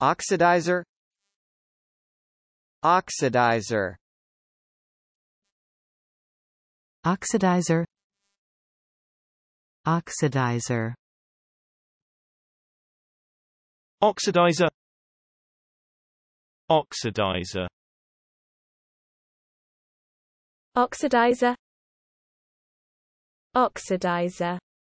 Oxidizer Oxidizer Oxidizer Oxidizer Oxidizer Oxidizer Oxidizer Oxidizer